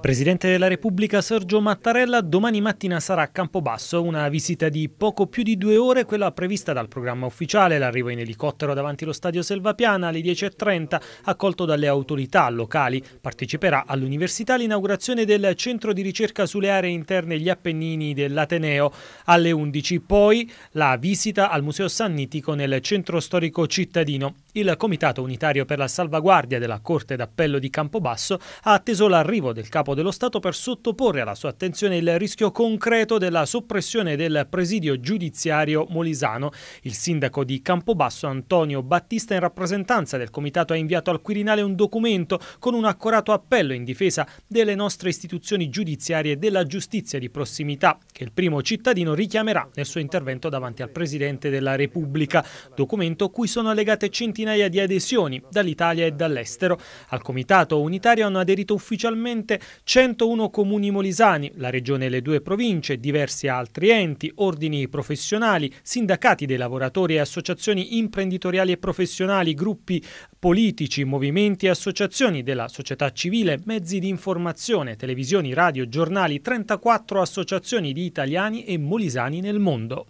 Presidente della Repubblica Sergio Mattarella domani mattina sarà a Campobasso, una visita di poco più di due ore, quella prevista dal programma ufficiale, l'arrivo in elicottero davanti allo stadio Selvapiana alle 10.30, accolto dalle autorità locali. Parteciperà all'università l'inaugurazione del centro di ricerca sulle aree interne e gli Appennini dell'Ateneo alle 11, poi la visita al Museo Sannitico nel centro storico cittadino. Il Comitato Unitario per la Salvaguardia della Corte d'Appello di Campobasso ha atteso l'arrivo del Capo dello Stato per sottoporre alla sua attenzione il rischio concreto della soppressione del presidio giudiziario molisano. Il sindaco di Campobasso, Antonio Battista, in rappresentanza del Comitato ha inviato al Quirinale un documento con un accorato appello in difesa delle nostre istituzioni giudiziarie e della giustizia di prossimità, che il primo cittadino richiamerà nel suo intervento davanti al Presidente della Repubblica, documento cui sono allegate centinaia centinaia di adesioni dall'Italia e dall'estero. Al comitato unitario hanno aderito ufficialmente 101 comuni molisani, la regione e le due province, diversi altri enti, ordini professionali, sindacati dei lavoratori e associazioni imprenditoriali e professionali, gruppi politici, movimenti e associazioni della società civile, mezzi di informazione, televisioni, radio, giornali, 34 associazioni di italiani e molisani nel mondo.